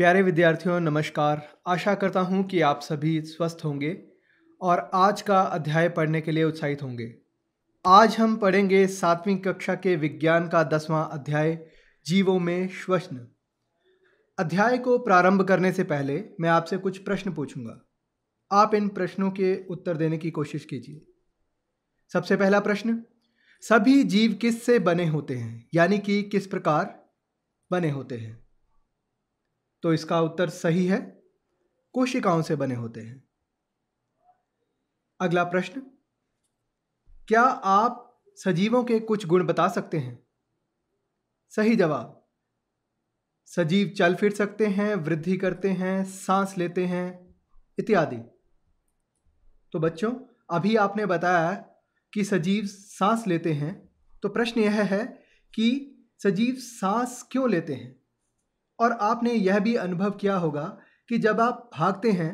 प्यारे विद्यार्थियों नमस्कार आशा करता हूँ कि आप सभी स्वस्थ होंगे और आज का अध्याय पढ़ने के लिए उत्साहित होंगे आज हम पढ़ेंगे सातवीं कक्षा के विज्ञान का दसवां अध्याय जीवों में श्वसन अध्याय को प्रारंभ करने से पहले मैं आपसे कुछ प्रश्न पूछूंगा आप इन प्रश्नों के उत्तर देने की कोशिश कीजिए सबसे पहला प्रश्न सभी जीव किस से बने होते हैं यानी कि किस प्रकार बने होते हैं तो इसका उत्तर सही है कोशिकाओं से बने होते हैं अगला प्रश्न क्या आप सजीवों के कुछ गुण बता सकते हैं सही जवाब सजीव चल फिर सकते हैं वृद्धि करते हैं सांस लेते हैं इत्यादि तो बच्चों अभी आपने बताया कि सजीव सांस लेते हैं तो प्रश्न यह है कि सजीव सांस क्यों लेते हैं और आपने यह भी अनुभव किया होगा कि जब आप भागते हैं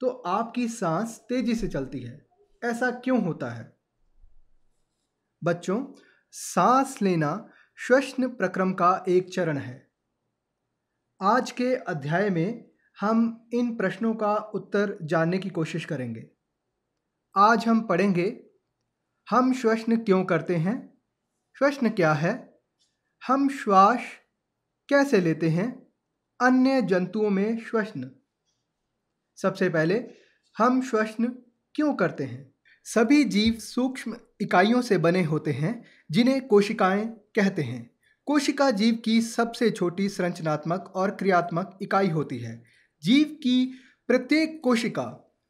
तो आपकी सांस तेजी से चलती है ऐसा क्यों होता है बच्चों सांस लेना श्वसन प्रक्रम का एक चरण है आज के अध्याय में हम इन प्रश्नों का उत्तर जानने की कोशिश करेंगे आज हम पढ़ेंगे हम श्वसन क्यों करते हैं श्वसन क्या है हम श्वास कैसे लेते हैं अन्य जंतुओं में श्वसन सबसे पहले हम श्वसन क्यों करते हैं सभी जीव सूक्ष्म इकाइयों से बने होते हैं जिन्हें कोशिकाएं कहते हैं कोशिका जीव की सबसे छोटी संरचनात्मक और क्रियात्मक इकाई होती है जीव की प्रत्येक कोशिका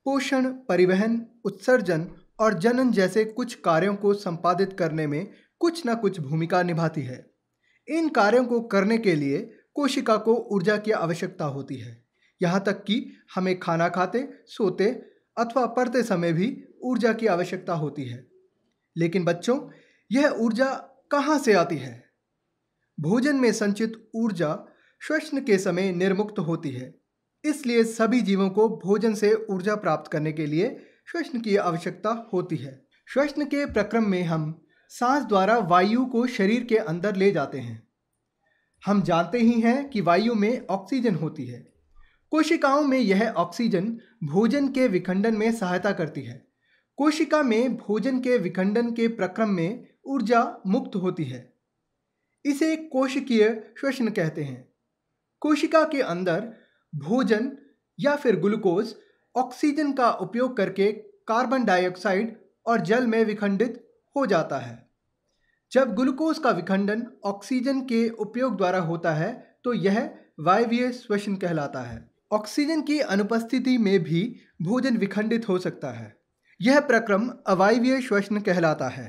पोषण परिवहन उत्सर्जन और जनन जैसे कुछ कार्यों को संपादित करने में कुछ न कुछ भूमिका निभाती है इन कार्यों को करने के लिए कोशिका को ऊर्जा की आवश्यकता होती है यहाँ तक कि हमें खाना खाते सोते अथवा पढ़ते समय भी ऊर्जा की आवश्यकता होती है लेकिन बच्चों यह ऊर्जा कहाँ से आती है भोजन में संचित ऊर्जा श्वसन के समय निर्मुक्त होती है इसलिए सभी जीवों को भोजन से ऊर्जा प्राप्त करने के लिए श्वसन की आवश्यकता होती है श्वसन के प्रक्रम में हम सांस द्वारा वायु को शरीर के अंदर ले जाते हैं हम जानते ही हैं कि वायु में ऑक्सीजन होती है कोशिकाओं में यह ऑक्सीजन भोजन के विखंडन में सहायता करती है कोशिका में भोजन के विखंडन के प्रक्रम में ऊर्जा मुक्त होती है इसे कोशिकीय श्वसन कहते हैं कोशिका के अंदर भोजन या फिर ग्लूकोज ऑक्सीजन का उपयोग करके कार्बन डाइऑक्साइड और जल में विखंडित हो जाता है जब ग्लूकोज का विखंडन ऑक्सीजन के उपयोग द्वारा होता है तो यह वायवीय श्वसन कहलाता है ऑक्सीजन की अनुपस्थिति में भी भोजन विखंडित हो सकता है यह प्रक्रम अवायवीय श्वसन कहलाता है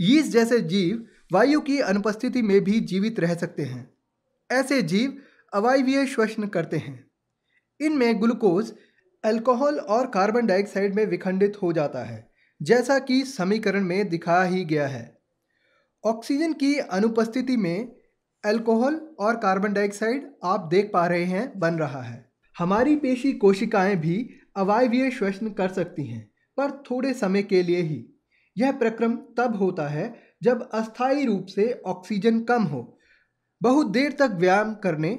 यीस्ट जैसे जीव वायु की अनुपस्थिति में भी जीवित रह सकते हैं ऐसे जीव अवायवीय श्वसन करते हैं इनमें ग्लूकोज अल्कोहल और कार्बन डाइऑक्साइड में विखंडित हो जाता है जैसा कि समीकरण में दिखा ही गया है ऑक्सीजन की अनुपस्थिति में अल्कोहल और कार्बन डाइऑक्साइड आप देख पा रहे हैं बन रहा है हमारी पेशी कोशिकाएं भी अवायवीय श्वसन कर सकती हैं पर थोड़े समय के लिए ही यह प्रक्रम तब होता है जब अस्थायी रूप से ऑक्सीजन कम हो बहुत देर तक व्यायाम करने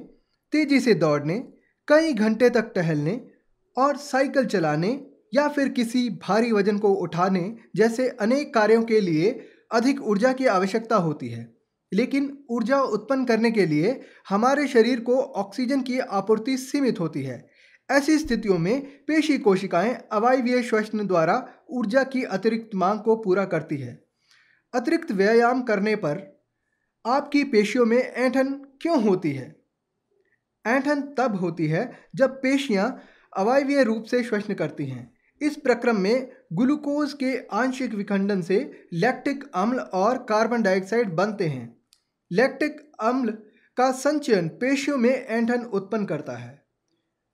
तेजी से दौड़ने कई घंटे तक टहलने और साइकिल चलाने या फिर किसी भारी वजन को उठाने जैसे अनेक कार्यों के लिए अधिक ऊर्जा की आवश्यकता होती है लेकिन ऊर्जा उत्पन्न करने के लिए हमारे शरीर को ऑक्सीजन की आपूर्ति सीमित होती है ऐसी स्थितियों में पेशी कोशिकाएं अवायवीय श्वसन द्वारा ऊर्जा की अतिरिक्त मांग को पूरा करती है अतिरिक्त व्यायाम करने पर आपकी पेशियों में ऐंठन क्यों होती है ऐंठन तब होती है जब पेशियां अवायवीय रूप से श्वसन करती हैं इस प्रक्रम में ग्लूकोज के आंशिक विखंडन से लैक्टिक अम्ल और कार्बन डाइऑक्साइड बनते हैं लैक्टिक अम्ल का संचयन पेशियों में ऐंठन उत्पन्न करता है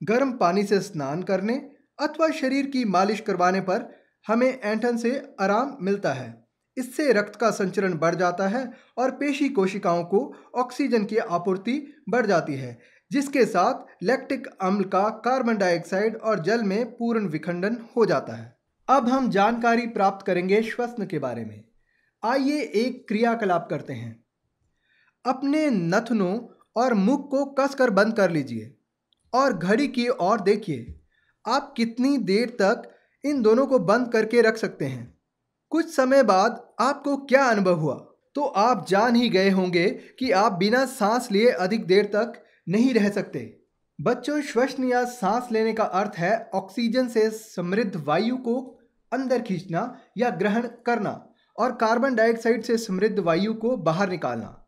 गर्म पानी से स्नान करने अथवा शरीर की मालिश करवाने पर हमें ऐंठन से आराम मिलता है इससे रक्त का संचरण बढ़ जाता है और पेशी कोशिकाओं को ऑक्सीजन की आपूर्ति बढ़ जाती है जिसके साथ लैक्टिक अम्ल का कार्बन डाइऑक्साइड और जल में पूर्ण विखंडन हो जाता है अब हम जानकारी प्राप्त करेंगे श्वसन के बारे में आइए एक क्रियाकलाप करते हैं अपने नथनों और मुख को कसकर बंद कर लीजिए और घड़ी की ओर देखिए आप कितनी देर तक इन दोनों को बंद करके रख सकते हैं कुछ समय बाद आपको क्या अनुभव हुआ तो आप जान ही गए होंगे कि आप बिना सांस लिए अधिक देर तक नहीं रह सकते बच्चों श्वसन या सांस लेने का अर्थ है ऑक्सीजन से समृद्ध वायु को अंदर खींचना या ग्रहण करना और कार्बन डाइऑक्साइड से समृद्ध वायु को बाहर निकालना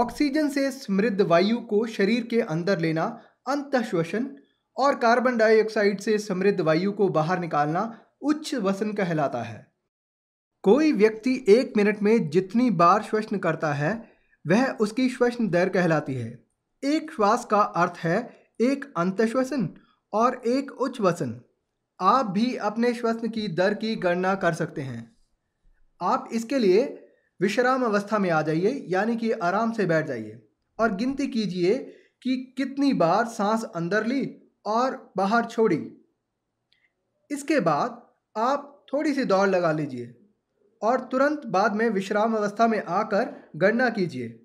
ऑक्सीजन से समृद्ध वायु को शरीर के अंदर लेना अंत श्वसन और कार्बन डाइऑक्साइड से समृद्ध वायु को बाहर निकालना उच्च वसन कहलाता है कोई व्यक्ति एक मिनट में जितनी बार श्वसन करता है वह उसकी श्वसन दर कहलाती है एक श्वास का अर्थ है एक अंतश्वसन और एक उच्च वसन आप भी अपने श्वसन की दर की गणना कर सकते हैं आप इसके लिए विश्राम अवस्था में आ जाइए यानी कि आराम से बैठ जाइए और गिनती कीजिए कि कितनी बार सांस अंदर ली और बाहर छोड़ी इसके बाद आप थोड़ी सी दौड़ लगा लीजिए और तुरंत बाद में विश्राम अवस्था में आकर गणना कीजिए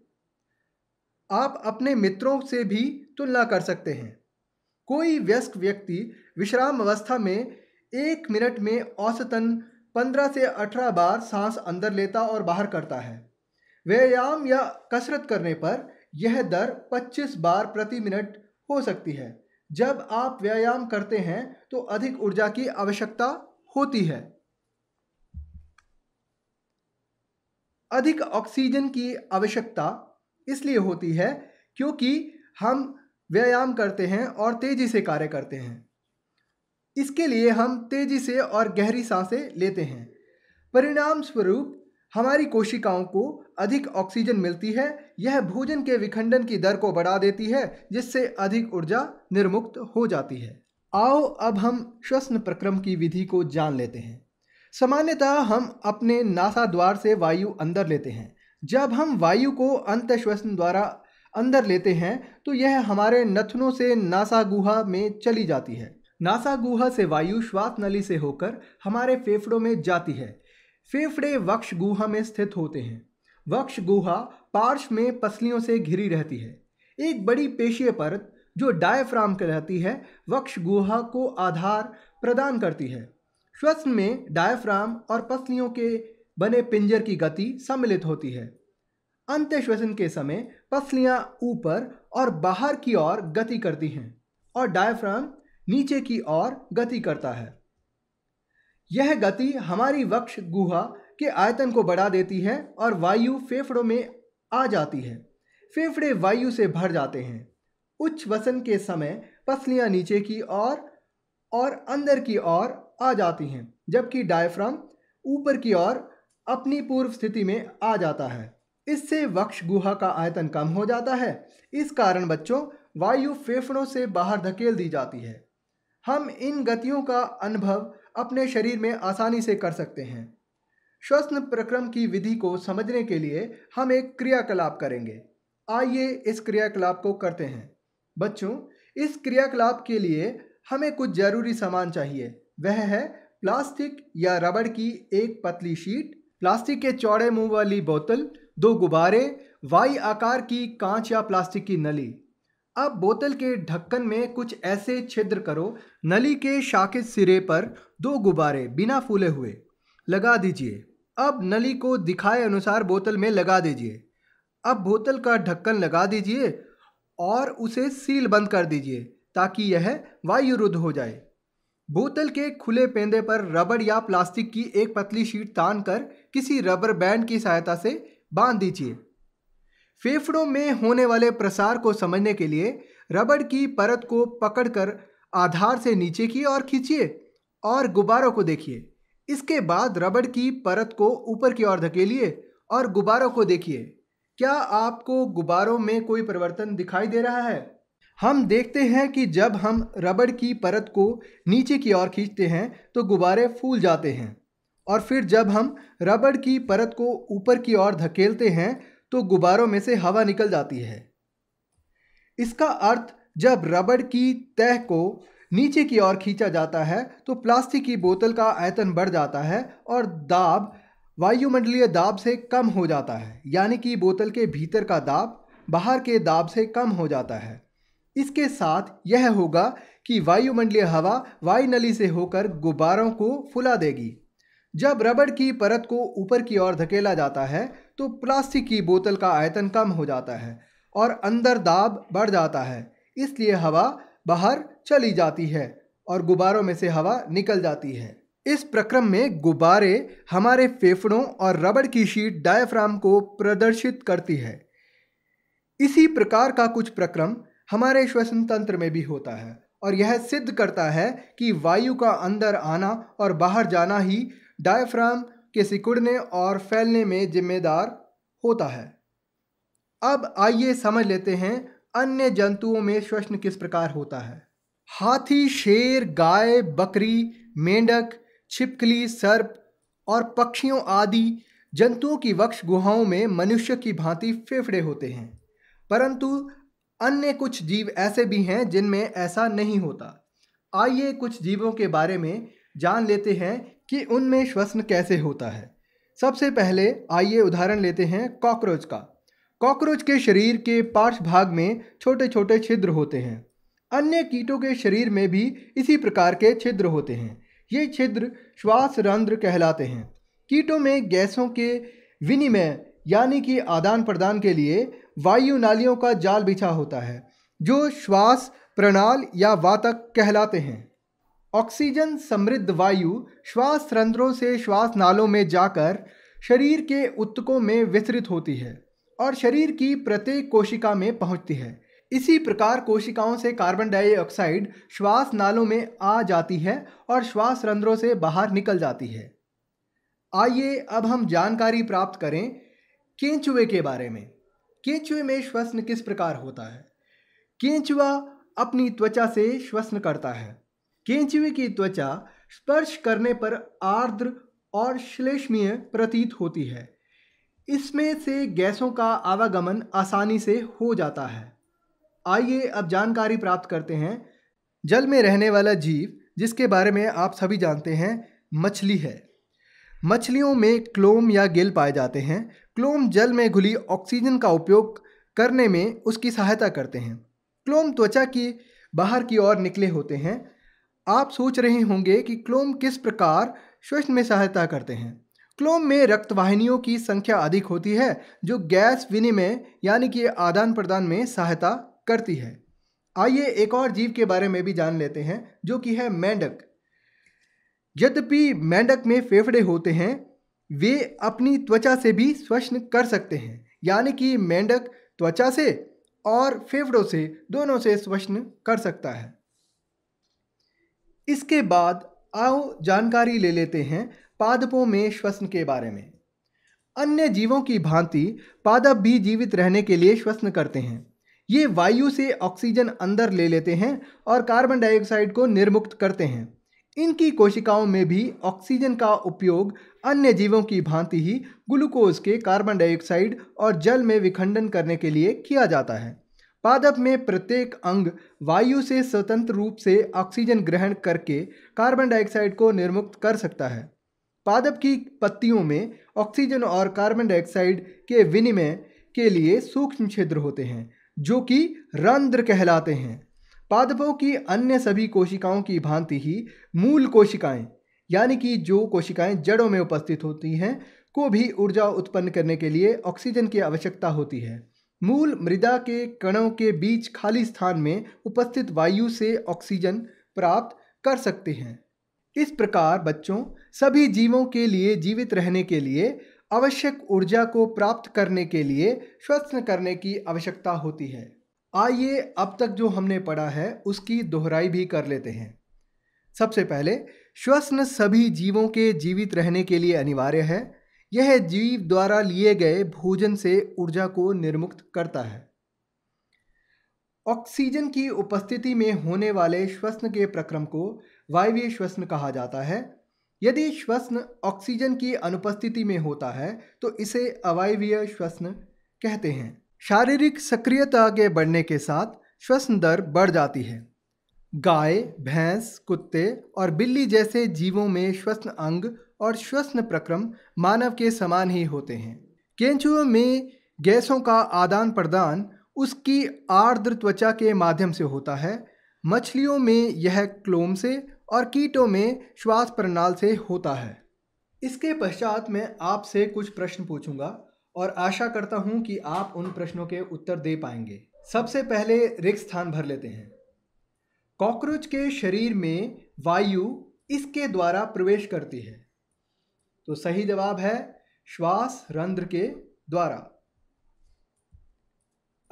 आप अपने मित्रों से भी तुलना कर सकते हैं कोई व्यस्क व्यक्ति विश्राम अवस्था में एक मिनट में औसतन पंद्रह से अठारह बार सांस अंदर लेता और बाहर करता है व्यायाम या कसरत करने पर यह दर पच्चीस बार प्रति मिनट हो सकती है जब आप व्यायाम करते हैं तो अधिक ऊर्जा की आवश्यकता होती है अधिक ऑक्सीजन की आवश्यकता इसलिए होती है क्योंकि हम व्यायाम करते हैं और तेज़ी से कार्य करते हैं इसके लिए हम तेज़ी से और गहरी सांसें लेते हैं परिणाम स्वरूप हमारी कोशिकाओं को अधिक ऑक्सीजन मिलती है यह भोजन के विखंडन की दर को बढ़ा देती है जिससे अधिक ऊर्जा निर्मुक्त हो जाती है आओ अब हम श्वसन प्रक्रम की विधि को जान लेते हैं सामान्यतः हम अपने नासा द्वार से वायु अंदर लेते हैं जब हम वायु को अंत श्वसन द्वारा अंदर लेते हैं तो यह हमारे नथनों से नासा गुहा में चली जाती है नासा गुहा से वायु श्वास नली से होकर हमारे फेफड़ों में जाती है फेफड़े वक्ष गुहा में स्थित होते हैं वक्ष गुहा पार्श में पसलियों से घिरी रहती है एक बड़ी पेशीय परत जो डायफ्राम कहलाती है वक्ष गुहा को आधार प्रदान करती है श्वसन में डायफ्राम और पसलियों के बने पिंजर की गति सम्मिलित होती है श्वसन के समय पसलियां ऊपर और बाहर की ओर गति करती हैं और डायफ्राम नीचे की ओर गति करता है यह गति हमारी वक्ष गुहा के आयतन को बढ़ा देती है और वायु फेफड़ों में आ जाती है फेफड़े वायु से भर जाते हैं उच्च वसन के समय पसलियां नीचे की ओर और, और अंदर की ओर आ जाती हैं जबकि डायफ्राम ऊपर की ओर अपनी पूर्व स्थिति में आ जाता है इससे वक्ष गुहा का आयतन कम हो जाता है इस कारण बच्चों वायु फेफड़ों से बाहर धकेल दी जाती है हम इन गतियों का अनुभव अपने शरीर में आसानी से कर सकते हैं श्वसन प्रक्रम की विधि को समझने के लिए हम एक क्रियाकलाप करेंगे आइए इस क्रियाकलाप को करते हैं बच्चों इस क्रियाकलाप के लिए हमें कुछ ज़रूरी सामान चाहिए वह है प्लास्टिक या रबड़ की एक पतली शीट प्लास्टिक के चौड़े मुंह वाली बोतल दो गुब्बारे वाई आकार की कांच या प्लास्टिक की नली अब बोतल के ढक्कन में कुछ ऐसे छिद्र करो नली के शाखित सिरे पर दो गुब्बारे बिना फूले हुए लगा दीजिए अब नली को दिखाए अनुसार बोतल में लगा दीजिए अब बोतल का ढक्कन लगा दीजिए और उसे सील बंद कर दीजिए ताकि यह वायुरुद्ध हो जाए बोतल के खुले पेंदे पर रबड़ या प्लास्टिक की एक पतली शीट तान कर किसी रबर बैंड की सहायता से बांध दीजिए फेफड़ों में होने वाले प्रसार को समझने के लिए रबड़ की परत को पकड़कर आधार से नीचे की ओर खींचिए और गुब्बारों को देखिए इसके बाद रबड़ की परत को ऊपर की ओर धकेलिए और गुब्बारों को देखिए क्या आपको गुब्बारों में कोई परिवर्तन दिखाई दे रहा है हम देखते हैं कि जब हम रबड़ की परत को नीचे की ओर खींचते हैं तो गुब्बारे फूल जाते हैं और फिर जब हम रबड़ की परत को ऊपर की ओर धकेलते हैं तो गुब्बारों में से हवा निकल जाती है इसका अर्थ जब रबड़ की तह को नीचे की ओर खींचा जाता है तो प्लास्टिक की बोतल का आयतन बढ़ जाता है और दाब वायुमंडलीय दाब से कम हो जाता है यानी कि बोतल के भीतर का दाब बाहर के दाब से कम हो जाता है इसके साथ यह होगा कि वायुमंडलीय हवा वायु नली से होकर गुब्बारों को फुला देगी जब रबड़ की परत को ऊपर की ओर धकेला जाता है तो प्लास्टिक की बोतल का आयतन कम हो जाता है और अंदर दाब बढ़ जाता है इसलिए हवा बाहर चली जाती है और गुब्बारों में से हवा निकल जाती है इस प्रक्रम में गुब्बारे हमारे फेफड़ों और रबड़ की शीट डायफ्राम को प्रदर्शित करती है इसी प्रकार का कुछ प्रक्रम हमारे श्वसन तंत्र में भी होता है और यह सिद्ध करता है कि वायु का अंदर आना और बाहर जाना ही डायफ्राम के सिकुड़ने और फैलने में जिम्मेदार होता है अब आइए समझ लेते हैं अन्य जंतुओं में श्वसन किस प्रकार होता है हाथी शेर गाय बकरी मेंढक छिपकली सर्प और पक्षियों आदि जंतुओं की वक्ष गुहाओं में मनुष्य की भांति फेफड़े होते हैं परंतु अन्य कुछ जीव ऐसे भी हैं जिनमें ऐसा नहीं होता आइए कुछ जीवों के बारे में जान लेते हैं कि उनमें श्वसन कैसे होता है सबसे पहले आइए उदाहरण लेते हैं कॉकरोच का कॉकरोच के शरीर के पार्श्व भाग में छोटे छोटे छिद्र होते हैं अन्य कीटों के शरीर में भी इसी प्रकार के छिद्र होते हैं ये छिद्र श्वास रंध्र कहलाते हैं कीटों में गैसों के विनिमय यानी कि आदान प्रदान के लिए वायु नालियों का जाल बिछा होता है जो श्वास प्रणाल या वातक कहलाते हैं ऑक्सीजन समृद्ध वायु श्वास रंध्रों से श्वास नालों में जाकर शरीर के उत्तकों में वितरित होती है और शरीर की प्रत्येक कोशिका में पहुंचती है इसी प्रकार कोशिकाओं से कार्बन डाइऑक्साइड श्वास नालों में आ जाती है और श्वास रंध्रों से बाहर निकल जाती है आइए अब हम जानकारी प्राप्त करें केंचुए के बारे में केंचुए में श्वसन किस प्रकार होता है केंचुआ अपनी त्वचा से श्वसन करता है केंचुए की त्वचा स्पर्श करने पर आर्द्र और श्लेष्मीय प्रतीत होती है इसमें से गैसों का आवागमन आसानी से हो जाता है आइए अब जानकारी प्राप्त करते हैं जल में रहने वाला जीव जिसके बारे में आप सभी जानते हैं मछली है मछलियों में क्लोम या गिल पाए जाते हैं क्लोम जल में घुली ऑक्सीजन का उपयोग करने में उसकी सहायता करते हैं क्लोम त्वचा की बाहर की ओर निकले होते हैं आप सोच रहे होंगे कि क्लोम किस प्रकार श्वसन में सहायता करते हैं क्लोम में रक्तवाहिनियों की संख्या अधिक होती है जो गैस विनिमय यानी कि आदान प्रदान में सहायता करती है आइए एक और जीव के बारे में भी जान लेते हैं जो कि है मेंढक यद्यपि मेंढक में फेफड़े होते हैं वे अपनी त्वचा से भी श्वसन कर सकते हैं यानी कि मेंढक त्वचा से और फेफड़ों से दोनों से श्वसन कर सकता है इसके बाद आओ जानकारी ले लेते हैं पादपों में श्वसन के बारे में अन्य जीवों की भांति पादप भी जीवित रहने के लिए श्वसन करते हैं ये वायु से ऑक्सीजन अंदर ले लेते हैं और कार्बन डाइऑक्साइड को निर्मुक्त करते हैं इनकी कोशिकाओं में भी ऑक्सीजन का उपयोग अन्य जीवों की भांति ही ग्लूकोज के कार्बन डाइऑक्साइड और जल में विखंडन करने के लिए किया जाता है पादप में प्रत्येक अंग वायु से स्वतंत्र रूप से ऑक्सीजन ग्रहण करके कार्बन डाइऑक्साइड को निर्मुक्त कर सकता है पादप की पत्तियों में ऑक्सीजन और कार्बन डाइऑक्साइड के विनिमय के लिए सूक्ष्म छिद्र होते हैं जो कि रंध्र कहलाते हैं पादपों की अन्य सभी कोशिकाओं की भांति ही मूल कोशिकाएं यानी कि जो कोशिकाएं जड़ों में उपस्थित होती हैं को भी ऊर्जा उत्पन्न करने के लिए ऑक्सीजन की आवश्यकता होती है मूल मृदा के कणों के बीच खाली स्थान में उपस्थित वायु से ऑक्सीजन प्राप्त कर सकते हैं इस प्रकार बच्चों सभी जीवों के लिए जीवित रहने के लिए आवश्यक ऊर्जा को प्राप्त करने के लिए श्वसन करने की आवश्यकता होती है आइए अब तक जो हमने पढ़ा है उसकी दोहराई भी कर लेते हैं सबसे पहले श्वसन सभी जीवों के जीवित रहने के लिए अनिवार्य है यह जीव द्वारा लिए गए भोजन से ऊर्जा को निर्मुक्त करता है ऑक्सीजन की उपस्थिति में होने वाले श्वसन के प्रक्रम को वायवीय श्वसन कहा जाता है यदि श्वसन ऑक्सीजन की अनुपस्थिति में होता है तो इसे अवायवीय श्वसन कहते हैं शारीरिक सक्रियता के बढ़ने के साथ श्वसन दर बढ़ जाती है गाय भैंस कुत्ते और बिल्ली जैसे जीवों में श्वसन अंग और श्वसन प्रक्रम मानव के समान ही होते हैं केंचुओं में गैसों का आदान प्रदान उसकी आर्द्र त्वचा के माध्यम से होता है मछलियों में यह क्लोम से और कीटों में श्वास प्रणाल से होता है इसके पश्चात मैं आपसे कुछ प्रश्न पूछूंगा और आशा करता हूं कि आप उन प्रश्नों के उत्तर दे पाएंगे सबसे पहले रिक्त स्थान भर लेते हैं कॉकरोच के शरीर में वायु इसके द्वारा प्रवेश करती है तो सही जवाब है श्वास रंध्र के द्वारा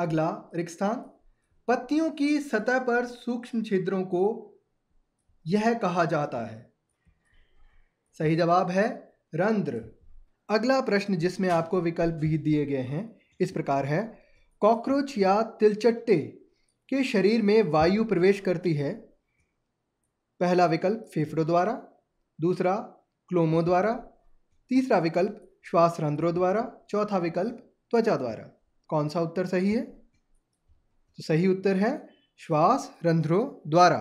अगला रिक्स्थान पत्तियों की सतह पर सूक्ष्म छिद्रों को यह कहा जाता है सही जवाब है रंध्र अगला प्रश्न जिसमें आपको विकल्प भी दिए गए हैं इस प्रकार है कॉकरोच या तिलचट्टे के शरीर में वायु प्रवेश करती है पहला विकल्प फेफड़ों द्वारा दूसरा क्लोमो द्वारा तीसरा विकल्प श्वास रंध्रों द्वारा चौथा विकल्प त्वचा द्वारा कौन सा उत्तर सही है तो सही उत्तर है श्वास रंध्रों द्वारा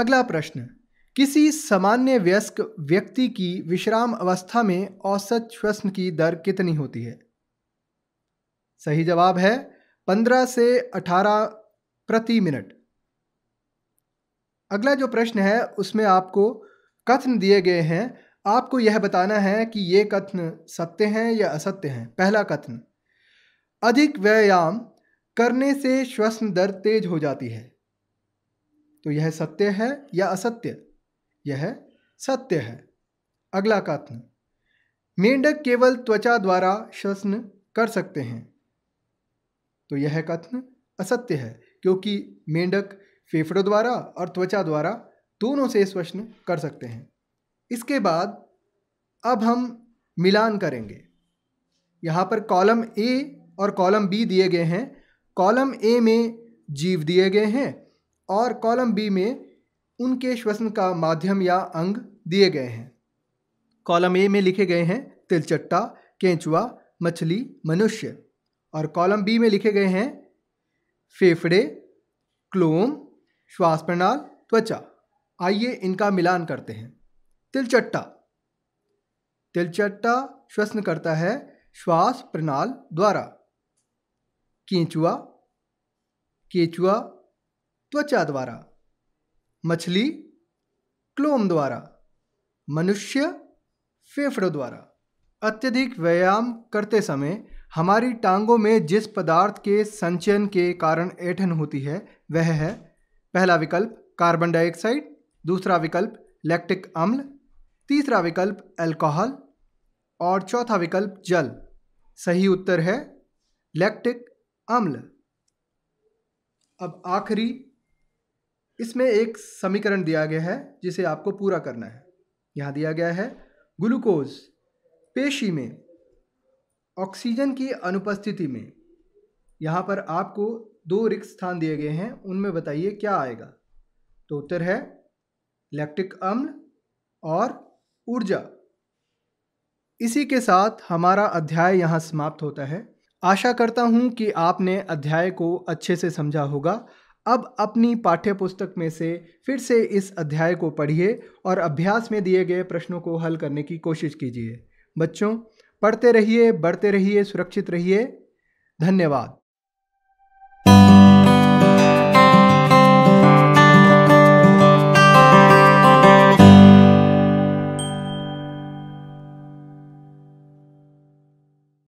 अगला प्रश्न किसी सामान्य व्यस्क व्यक्ति की विश्राम अवस्था में औसत श्वसन की दर कितनी होती है सही जवाब है पंद्रह से अठारह प्रति मिनट अगला जो प्रश्न है उसमें आपको कथन दिए गए हैं आपको यह बताना है कि ये कथन सत्य हैं या असत्य हैं पहला कथन अधिक व्यायाम करने से श्वसन दर तेज हो जाती है तो यह सत्य है या असत्य यह सत्य है अगला कथन मेंढक केवल त्वचा द्वारा श्वसन कर सकते हैं तो यह कथन असत्य है क्योंकि मेंढक फेफड़ों द्वारा और त्वचा द्वारा दोनों से श्वसन कर सकते हैं इसके बाद अब हम मिलान करेंगे यहाँ पर कॉलम ए और कॉलम बी दिए गए हैं कॉलम ए में जीव दिए गए हैं और कॉलम बी में उनके श्वसन का माध्यम या अंग दिए गए हैं कॉलम ए में लिखे गए हैं तिलचट्टा केंचुआ मछली मनुष्य और कॉलम बी में लिखे गए हैं फेफड़े क्लोम श्वास प्रणाल त्वचा आइए इनका मिलान करते हैं तिलचट्टा तिलचट्टा श्वसन करता है श्वास प्रणाल द्वारा केंचुआ केचुआ त्वचा द्वारा मछली क्लोम द्वारा मनुष्य फेफड़ों द्वारा अत्यधिक व्यायाम करते समय हमारी टांगों में जिस पदार्थ के संचयन के कारण ऐठन होती है वह है पहला विकल्प कार्बन डाइऑक्साइड दूसरा विकल्प लैक्टिक अम्ल तीसरा विकल्प अल्कोहल और चौथा विकल्प जल सही उत्तर है लैक्टिक अम्ल अब आखिरी इसमें एक समीकरण दिया गया है जिसे आपको पूरा करना है यहाँ दिया गया है ग्लूकोज पेशी में ऑक्सीजन की अनुपस्थिति में यहाँ पर आपको दो रिक्त स्थान दिए गए हैं उनमें बताइए क्या आएगा तो उत्तर है लैक्टिक अम्ल और ऊर्जा इसी के साथ हमारा अध्याय यहाँ समाप्त होता है आशा करता हूँ कि आपने अध्याय को अच्छे से समझा होगा अब अपनी पाठ्य पुस्तक में से फिर से इस अध्याय को पढ़िए और अभ्यास में दिए गए प्रश्नों को हल करने की कोशिश कीजिए बच्चों पढ़ते रहिए बढ़ते रहिए सुरक्षित रहिए धन्यवाद